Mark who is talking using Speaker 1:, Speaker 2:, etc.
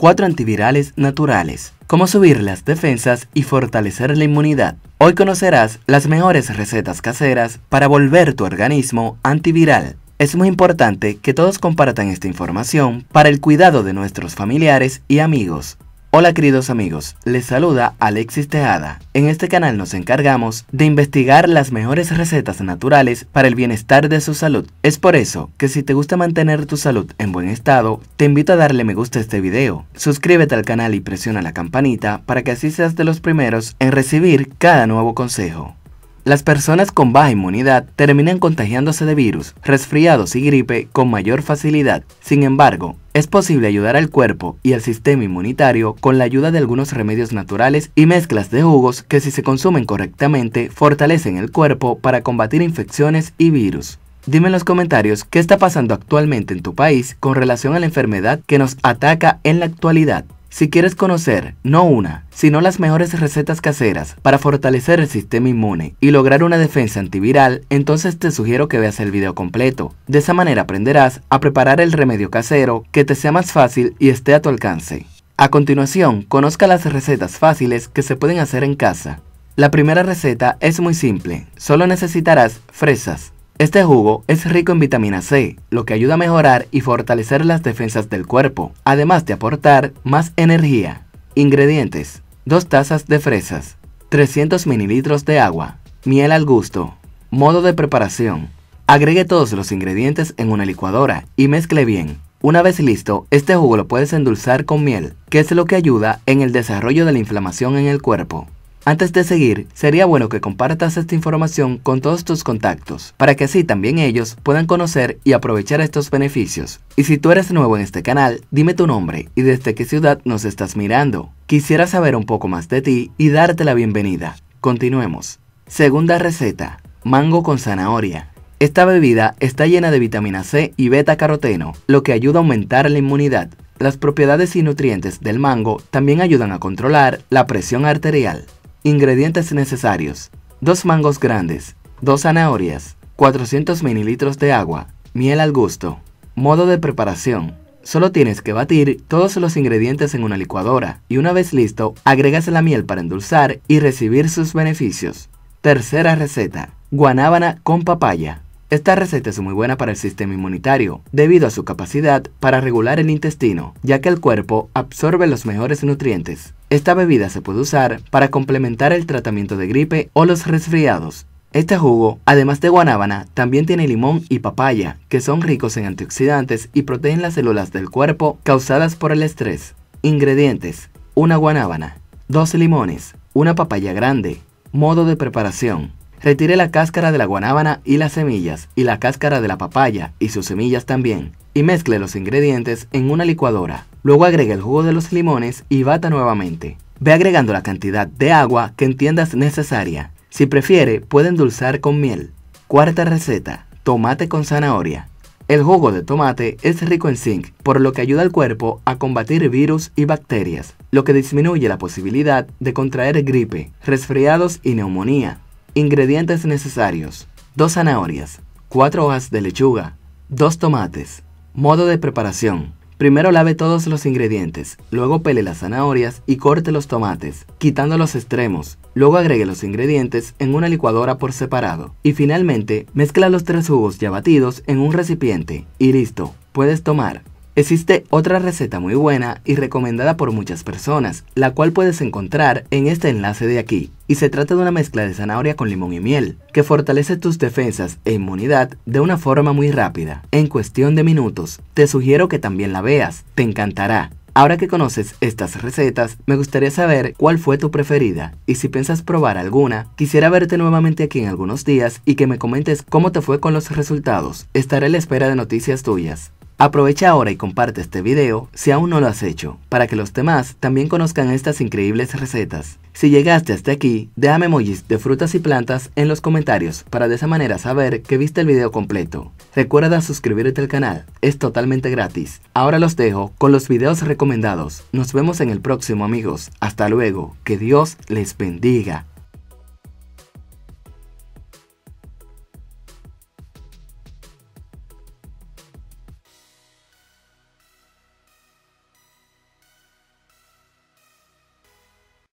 Speaker 1: 4 antivirales naturales, cómo subir las defensas y fortalecer la inmunidad. Hoy conocerás las mejores recetas caseras para volver tu organismo antiviral. Es muy importante que todos compartan esta información para el cuidado de nuestros familiares y amigos. Hola queridos amigos, les saluda Alexis Tejada. En este canal nos encargamos de investigar las mejores recetas naturales para el bienestar de su salud. Es por eso que si te gusta mantener tu salud en buen estado, te invito a darle me gusta a este video, suscríbete al canal y presiona la campanita para que así seas de los primeros en recibir cada nuevo consejo. Las personas con baja inmunidad terminan contagiándose de virus, resfriados y gripe con mayor facilidad. Sin embargo, es posible ayudar al cuerpo y al sistema inmunitario con la ayuda de algunos remedios naturales y mezclas de jugos que si se consumen correctamente fortalecen el cuerpo para combatir infecciones y virus. Dime en los comentarios qué está pasando actualmente en tu país con relación a la enfermedad que nos ataca en la actualidad. Si quieres conocer, no una, sino las mejores recetas caseras para fortalecer el sistema inmune y lograr una defensa antiviral, entonces te sugiero que veas el video completo. De esa manera aprenderás a preparar el remedio casero que te sea más fácil y esté a tu alcance. A continuación, conozca las recetas fáciles que se pueden hacer en casa. La primera receta es muy simple, solo necesitarás fresas, este jugo es rico en vitamina C, lo que ayuda a mejorar y fortalecer las defensas del cuerpo, además de aportar más energía. Ingredientes: 2 tazas de fresas, 300 ml de agua, miel al gusto. Modo de preparación: agregue todos los ingredientes en una licuadora y mezcle bien. Una vez listo, este jugo lo puedes endulzar con miel, que es lo que ayuda en el desarrollo de la inflamación en el cuerpo. Antes de seguir, sería bueno que compartas esta información con todos tus contactos, para que así también ellos puedan conocer y aprovechar estos beneficios. Y si tú eres nuevo en este canal, dime tu nombre y desde qué ciudad nos estás mirando. Quisiera saber un poco más de ti y darte la bienvenida. Continuemos. Segunda receta, mango con zanahoria. Esta bebida está llena de vitamina C y beta caroteno, lo que ayuda a aumentar la inmunidad. Las propiedades y nutrientes del mango también ayudan a controlar la presión arterial. Ingredientes necesarios. 2 mangos grandes, 2 zanahorias, 400 mililitros de agua, miel al gusto. Modo de preparación. Solo tienes que batir todos los ingredientes en una licuadora y una vez listo, agregas la miel para endulzar y recibir sus beneficios. Tercera receta. Guanábana con papaya. Esta receta es muy buena para el sistema inmunitario, debido a su capacidad para regular el intestino, ya que el cuerpo absorbe los mejores nutrientes. Esta bebida se puede usar para complementar el tratamiento de gripe o los resfriados. Este jugo, además de guanábana, también tiene limón y papaya, que son ricos en antioxidantes y protegen las células del cuerpo causadas por el estrés. Ingredientes: una guanábana, dos limones, una papaya grande. Modo de preparación: Retire la cáscara de la guanábana y las semillas, y la cáscara de la papaya y sus semillas también, y mezcle los ingredientes en una licuadora. Luego agrega el jugo de los limones y bata nuevamente. Ve agregando la cantidad de agua que entiendas necesaria. Si prefiere, puede endulzar con miel. Cuarta receta, tomate con zanahoria. El jugo de tomate es rico en zinc, por lo que ayuda al cuerpo a combatir virus y bacterias, lo que disminuye la posibilidad de contraer gripe, resfriados y neumonía. Ingredientes necesarios. 2 zanahorias, 4 hojas de lechuga, 2 tomates. Modo de preparación. Primero lave todos los ingredientes, luego pele las zanahorias y corte los tomates, quitando los extremos. Luego agregue los ingredientes en una licuadora por separado. Y finalmente, mezcla los tres jugos ya batidos en un recipiente. Y listo, puedes tomar. Existe otra receta muy buena y recomendada por muchas personas, la cual puedes encontrar en este enlace de aquí, y se trata de una mezcla de zanahoria con limón y miel, que fortalece tus defensas e inmunidad de una forma muy rápida, en cuestión de minutos. Te sugiero que también la veas, te encantará. Ahora que conoces estas recetas, me gustaría saber cuál fue tu preferida y si piensas probar alguna, quisiera verte nuevamente aquí en algunos días y que me comentes cómo te fue con los resultados. Estaré a la espera de noticias tuyas. Aprovecha ahora y comparte este video si aún no lo has hecho, para que los demás también conozcan estas increíbles recetas. Si llegaste hasta aquí, déjame emojis de frutas y plantas en los comentarios para de esa manera saber que viste el video completo. Recuerda suscribirte al canal, es totalmente gratis. Ahora los dejo con los videos recomendados. Nos vemos en el próximo amigos, hasta luego, que Dios les bendiga.